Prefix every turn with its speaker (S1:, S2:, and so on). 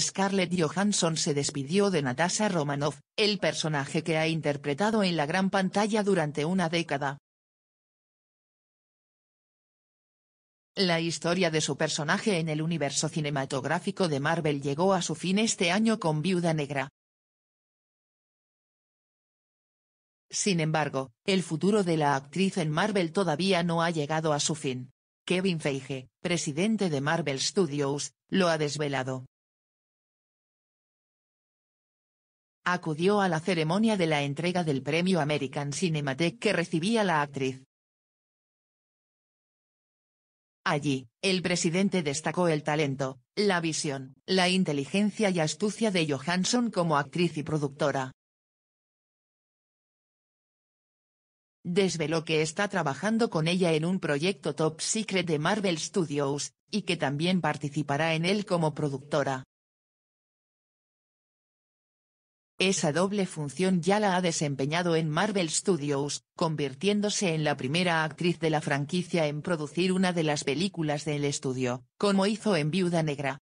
S1: Scarlett Johansson se despidió de Natasha Romanoff, el personaje que ha interpretado en la gran pantalla durante una década. La historia de su personaje en el universo cinematográfico de Marvel llegó a su fin este año con Viuda Negra. Sin embargo, el futuro de la actriz en Marvel todavía no ha llegado a su fin. Kevin Feige, presidente de Marvel Studios, lo ha desvelado. acudió a la ceremonia de la entrega del premio American Cinematic que recibía la actriz. Allí, el presidente destacó el talento, la visión, la inteligencia y astucia de Johansson como actriz y productora. Desveló que está trabajando con ella en un proyecto top secret de Marvel Studios, y que también participará en él como productora. Esa doble función ya la ha desempeñado en Marvel Studios, convirtiéndose en la primera actriz de la franquicia en producir una de las películas del estudio, como hizo en Viuda Negra,